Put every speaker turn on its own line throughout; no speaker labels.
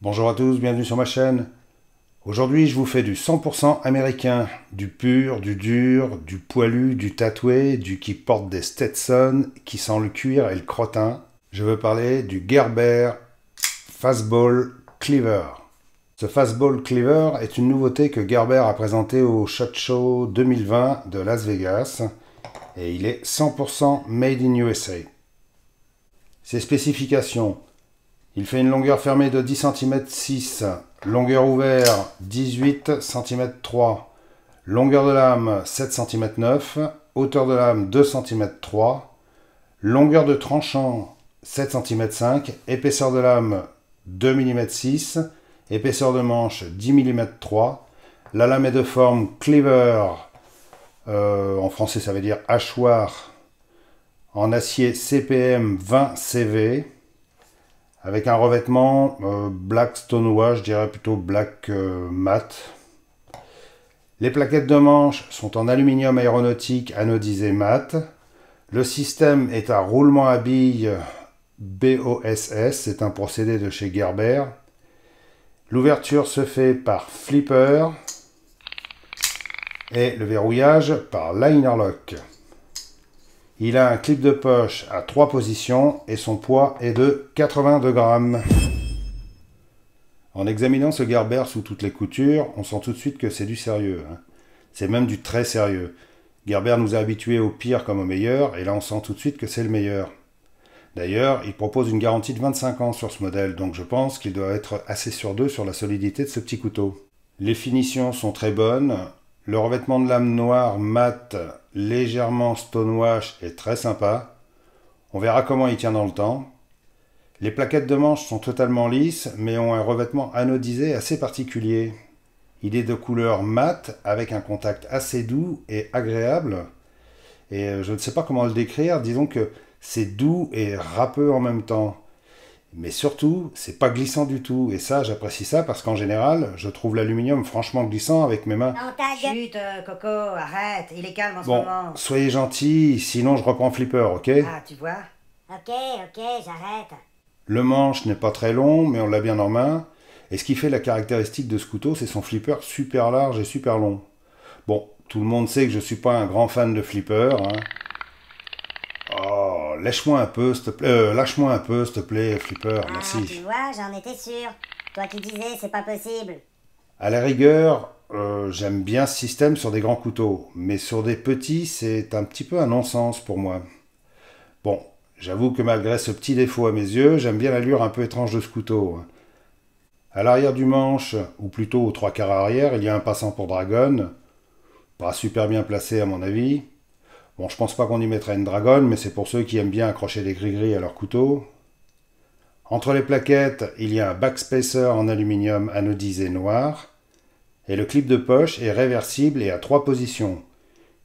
Bonjour à tous, bienvenue sur ma chaîne. Aujourd'hui, je vous fais du 100% américain, du pur, du dur, du poilu, du tatoué, du qui porte des Stetson, qui sent le cuir et le crottin. Je veux parler du Gerber Fastball Cleaver. Ce Fastball Cleaver est une nouveauté que Gerber a présenté au Shot Show 2020 de Las Vegas et il est 100% made in USA. Ses spécifications il fait une longueur fermée de 10 cm 6, longueur ouverte 18 cm 3, longueur de lame 7 cm 9, hauteur de lame 2 cm 3, longueur de tranchant 7 cm 5, épaisseur de lame 2 mm 6, épaisseur de manche 10 mm 3, la lame est de forme cleaver, euh, en français ça veut dire hachoir, en acier CPM 20 CV, avec un revêtement euh, black stonewash, je dirais plutôt black euh, mat. Les plaquettes de manche sont en aluminium aéronautique anodisé mat. Le système est à roulement à billes BOSS, c'est un procédé de chez Gerber. L'ouverture se fait par flipper et le verrouillage par liner lock. Il a un clip de poche à 3 positions et son poids est de 82 grammes. En examinant ce Gerber sous toutes les coutures, on sent tout de suite que c'est du sérieux. Hein. C'est même du très sérieux. Gerber nous a habitués au pire comme au meilleur, et là on sent tout de suite que c'est le meilleur. D'ailleurs, il propose une garantie de 25 ans sur ce modèle, donc je pense qu'il doit être assez sur deux sur la solidité de ce petit couteau. Les finitions sont très bonnes, le revêtement de lame noire mat, légèrement stonewash est très sympa. On verra comment il tient dans le temps. Les plaquettes de manche sont totalement lisses mais ont un revêtement anodisé assez particulier. Il est de couleur mat avec un contact assez doux et agréable. Et euh, je ne sais pas comment le décrire, disons que c'est doux et râpeux en même temps mais surtout, c'est pas glissant du tout. Et ça, j'apprécie ça parce qu'en général, je trouve l'aluminium franchement glissant avec mes mains. Non, euh, Coco, arrête, il est calme en ce moment. Soyez gentil, sinon je reprends Flipper, ok Ah, tu vois Ok, ok, j'arrête. Le manche n'est pas très long, mais on l'a bien en main. Et ce qui fait la caractéristique de ce couteau, c'est son flipper super large et super long. Bon, tout le monde sait que je ne suis pas un grand fan de flipper, hein. Euh, lâche-moi un peu, s'il te plaît. lâche-moi un peu, s'il te plaît, Flipper, ah, merci. Tu vois, j'en étais sûr. Toi qui disais, c'est pas possible. À la rigueur, euh, j'aime bien ce système sur des grands couteaux, mais sur des petits, c'est un petit peu un non-sens pour moi. Bon, j'avoue que malgré ce petit défaut à mes yeux, j'aime bien l'allure un peu étrange de ce couteau. Hein. À l'arrière du manche, ou plutôt aux trois quarts arrière, il y a un passant pour dragon. Pas super bien placé à mon avis. Bon, je pense pas qu'on y mettrait une dragonne, mais c'est pour ceux qui aiment bien accrocher des gris-gris à leur couteau. Entre les plaquettes, il y a un backspacer en aluminium anodisé noir. Et le clip de poche est réversible et à trois positions.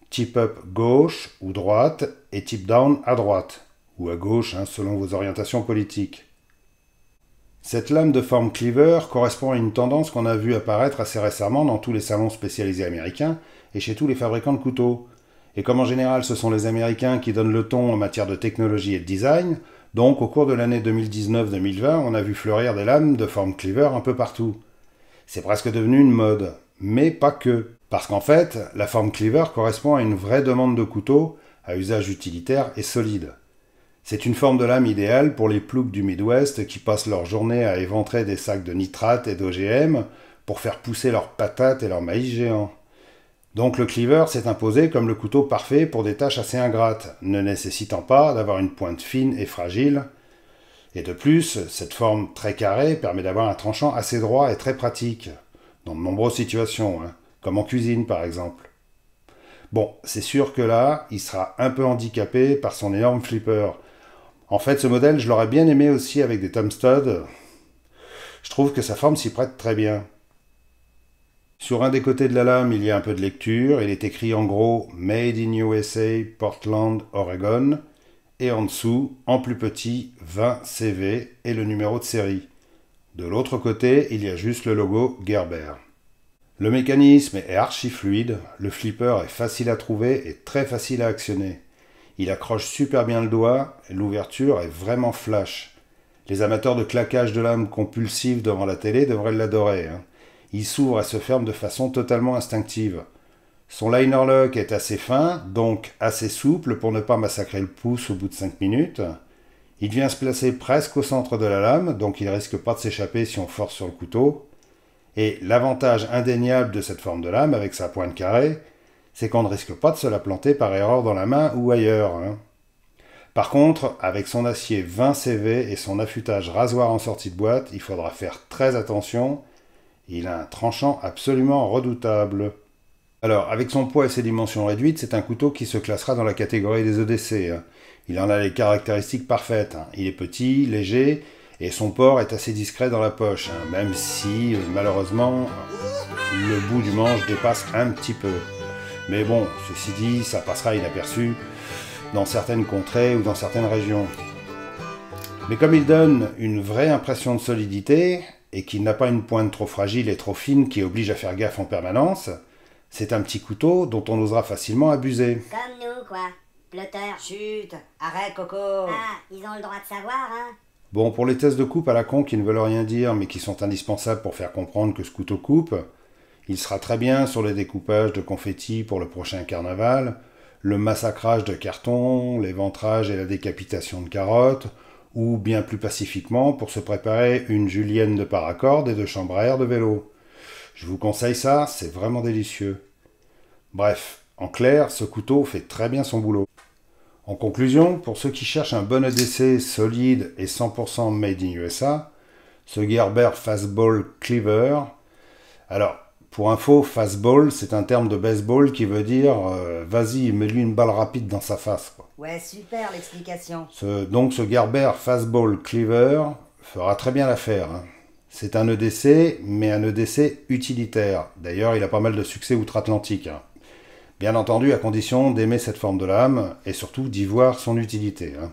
Tip up gauche ou droite et tip down à droite, ou à gauche hein, selon vos orientations politiques. Cette lame de forme cleaver correspond à une tendance qu'on a vue apparaître assez récemment dans tous les salons spécialisés américains et chez tous les fabricants de couteaux. Et comme en général ce sont les Américains qui donnent le ton en matière de technologie et de design, donc au cours de l'année 2019-2020, on a vu fleurir des lames de forme cleaver un peu partout. C'est presque devenu une mode, mais pas que. Parce qu'en fait, la forme cleaver correspond à une vraie demande de couteaux à usage utilitaire et solide. C'est une forme de lame idéale pour les ploucs du Midwest qui passent leur journée à éventrer des sacs de nitrate et d'OGM pour faire pousser leurs patates et leurs maïs géants. Donc le cleaver s'est imposé comme le couteau parfait pour des tâches assez ingrates, ne nécessitant pas d'avoir une pointe fine et fragile. Et de plus, cette forme très carrée permet d'avoir un tranchant assez droit et très pratique, dans de nombreuses situations, hein, comme en cuisine par exemple. Bon, c'est sûr que là, il sera un peu handicapé par son énorme flipper. En fait, ce modèle, je l'aurais bien aimé aussi avec des Tom studs. Je trouve que sa forme s'y prête très bien. Sur un des côtés de la lame, il y a un peu de lecture. Il est écrit en gros Made in USA, Portland, Oregon. Et en dessous, en plus petit, 20 CV et le numéro de série. De l'autre côté, il y a juste le logo Gerber. Le mécanisme est archi fluide, le flipper est facile à trouver et très facile à actionner. Il accroche super bien le doigt, l'ouverture est vraiment flash. Les amateurs de claquage de lame compulsive devant la télé devraient l'adorer. Hein il s'ouvre et se ferme de façon totalement instinctive. Son liner lock est assez fin, donc assez souple pour ne pas massacrer le pouce au bout de 5 minutes. Il vient se placer presque au centre de la lame, donc il risque pas de s'échapper si on force sur le couteau. Et l'avantage indéniable de cette forme de lame, avec sa pointe carrée, c'est qu'on ne risque pas de se la planter par erreur dans la main ou ailleurs. Hein. Par contre, avec son acier 20 CV et son affûtage rasoir en sortie de boîte, il faudra faire très attention il a un tranchant absolument redoutable. Alors, avec son poids et ses dimensions réduites, c'est un couteau qui se classera dans la catégorie des EDC. Il en a les caractéristiques parfaites. Il est petit, léger, et son port est assez discret dans la poche, hein, même si, euh, malheureusement, le bout du manche dépasse un petit peu. Mais bon, ceci dit, ça passera inaperçu dans certaines contrées ou dans certaines régions. Mais comme il donne une vraie impression de solidité, et qui n'a pas une pointe trop fragile et trop fine qui oblige à faire gaffe en permanence, c'est un petit couteau dont on osera facilement abuser. Comme nous, quoi. Plotter Chut, arrête, Coco. Ah, ils ont le droit de savoir, hein. Bon, pour les tests de coupe à la con qui ne veulent rien dire mais qui sont indispensables pour faire comprendre que ce couteau coupe, il sera très bien sur les découpages de confettis pour le prochain carnaval, le massacrage de cartons, les ventrages et la décapitation de carottes, ou bien plus pacifiquement pour se préparer une julienne de paracorde et de chambre à air de vélo. Je vous conseille ça, c'est vraiment délicieux. Bref, en clair, ce couteau fait très bien son boulot. En conclusion, pour ceux qui cherchent un bon EDC solide et 100% made in USA, ce Gerber Fastball Cleaver, alors pour info, fastball, c'est un terme de baseball qui veut dire euh, vas-y, mets-lui une balle rapide dans sa face. Ouais, super l'explication. donc ce Gerber Fastball Cleaver fera très bien l'affaire. Hein. C'est un EDC, mais un EDC utilitaire. D'ailleurs, il a pas mal de succès outre-Atlantique. Hein. Bien entendu, à condition d'aimer cette forme de lame, et surtout d'y voir son utilité. Hein.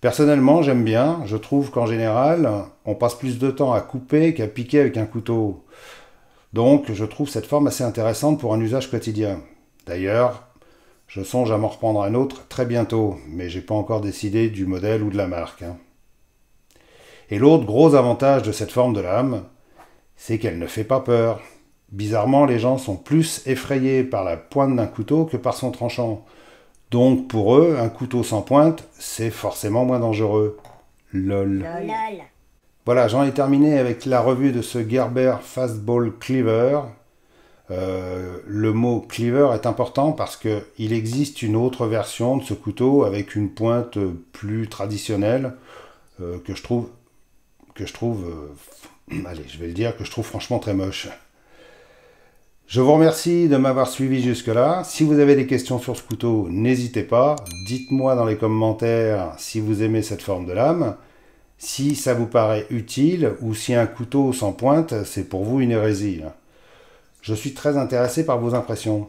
Personnellement, j'aime bien. Je trouve qu'en général, on passe plus de temps à couper qu'à piquer avec un couteau. Donc, je trouve cette forme assez intéressante pour un usage quotidien. D'ailleurs, je songe à m'en reprendre un autre très bientôt, mais j'ai pas encore décidé du modèle ou de la marque. Hein. Et l'autre gros avantage de cette forme de lame, c'est qu'elle ne fait pas peur. Bizarrement, les gens sont plus effrayés par la pointe d'un couteau que par son tranchant. Donc pour eux, un couteau sans pointe, c'est forcément moins dangereux. Lol. Lol. Voilà, j'en ai terminé avec la revue de ce Gerber Fastball Cleaver euh, le mot cleaver est important parce qu'il existe une autre version de ce couteau avec une pointe plus traditionnelle euh, que je trouve, que je trouve, euh, je vais le dire, que je trouve franchement très moche. Je vous remercie de m'avoir suivi jusque-là. Si vous avez des questions sur ce couteau, n'hésitez pas. Dites-moi dans les commentaires si vous aimez cette forme de lame. Si ça vous paraît utile ou si un couteau sans pointe, c'est pour vous une hérésie. Hein. Je suis très intéressé par vos impressions.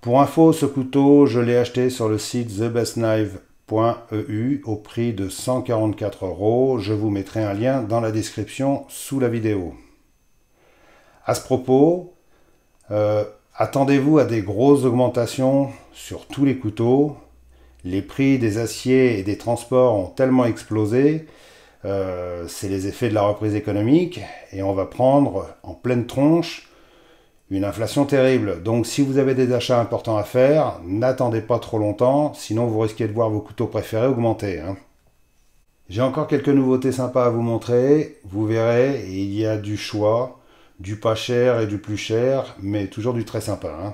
Pour info, ce couteau, je l'ai acheté sur le site thebestknife.eu au prix de 144 euros. Je vous mettrai un lien dans la description sous la vidéo. À ce propos, euh, attendez-vous à des grosses augmentations sur tous les couteaux. Les prix des aciers et des transports ont tellement explosé euh, c'est les effets de la reprise économique et on va prendre en pleine tronche une inflation terrible. Donc si vous avez des achats importants à faire, n'attendez pas trop longtemps, sinon vous risquez de voir vos couteaux préférés augmenter. Hein. J'ai encore quelques nouveautés sympas à vous montrer. Vous verrez, il y a du choix, du pas cher et du plus cher, mais toujours du très sympa. Hein.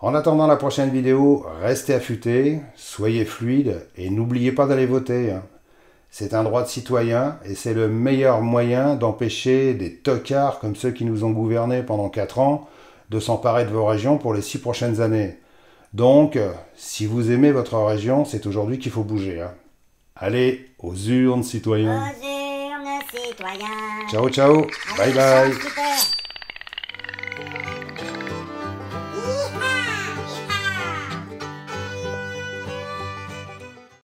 En attendant la prochaine vidéo, restez affûtés, soyez fluides et n'oubliez pas d'aller voter. Hein. C'est un droit de citoyen et c'est le meilleur moyen d'empêcher des tocards comme ceux qui nous ont gouvernés pendant 4 ans de s'emparer de vos régions pour les 6 prochaines années. Donc, euh, si vous aimez votre région, c'est aujourd'hui qu'il faut bouger. Hein. Allez, aux urnes, citoyens. Aux urnes, citoyens. Ciao, ciao. bye bye.